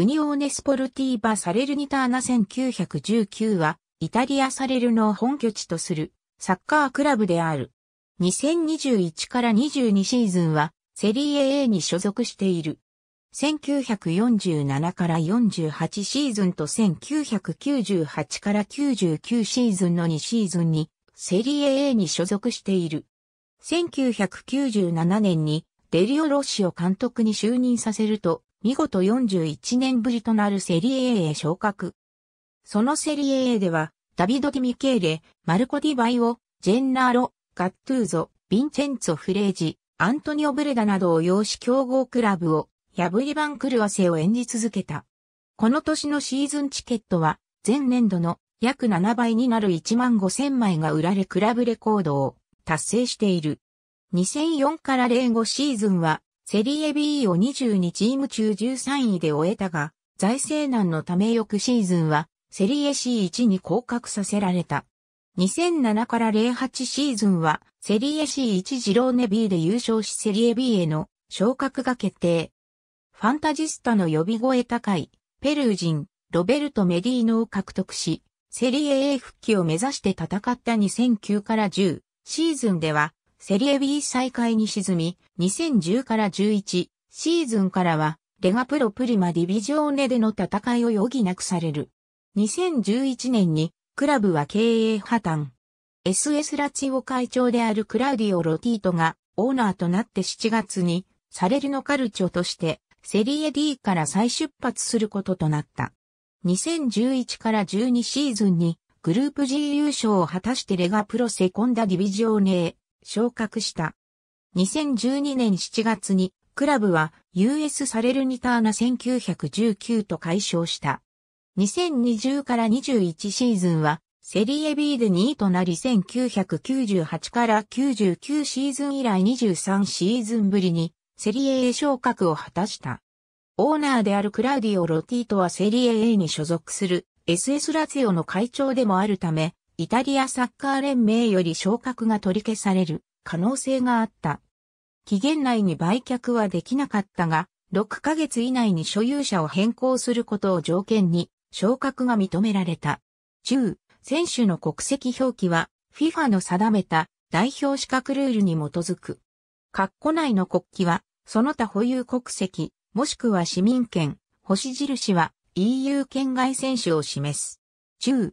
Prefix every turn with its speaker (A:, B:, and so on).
A: ウニオーネスポルティーバ・サレルニターナ1919は、イタリア・サレルの本拠地とする、サッカークラブである。2021から22シーズンは、セリエ A に所属している。1947から48シーズンと1998から99シーズンの2シーズンに、セリエ A に所属している。1997年に、デリオ・ロッシを監督に就任させると、見事41年ぶりとなるセリエ A へ昇格。そのセリエ A では、ダビド・ディ・ミケーレ、マルコ・ディ・バイオ、ジェンナーロ、ガットゥーゾ、ヴィンチェンツォ・フレージ、アントニオ・ブレダなどを擁し強豪クラブを、破り番狂わせを演じ続けた。この年のシーズンチケットは、前年度の約7倍になる1万5千枚が売られクラブレコードを達成している。2004から05シーズンはセリエ B を22チーム中13位で終えたが、財政難のため翌シーズンは、セリエ C1 に降格させられた。2007から08シーズンは、セリエ C1 ジローネ B で優勝しセリエ B への昇格が決定。ファンタジスタの呼び声高い、ペルー人、ロベルト・メディーノを獲得し、セリエ A 復帰を目指して戦った2009から10シーズンでは、セリエ B 再開に沈み、2010から11シーズンからは、レガプロプリマディビジョーネでの戦いを余儀なくされる。2011年に、クラブは経営破綻。SS ラチオ会長であるクラウディオ・ロティートがオーナーとなって7月に、サレルノカルチョとして、セリエ D から再出発することとなった。2011から12シーズンにグループ G 優勝を果たしてレガプロセコンダディビジオネへ。昇格した。2012年7月に、クラブは US サレルニターナ1919と解消した。2020から21シーズンは、セリエ B で2位となり1998から99シーズン以来23シーズンぶりにセリエ A 昇格を果たした。オーナーであるクラウディオ・ロティートはセリエ A に所属する SS ラツィオの会長でもあるため、イタリアサッカー連盟より昇格が取り消される可能性があった。期限内に売却はできなかったが、6ヶ月以内に所有者を変更することを条件に昇格が認められた。中、選手の国籍表記は FIFA の定めた代表資格ルールに基づく。括弧内の国旗は、その他保有国籍、もしくは市民権、星印は EU 圏外選手を示す。中、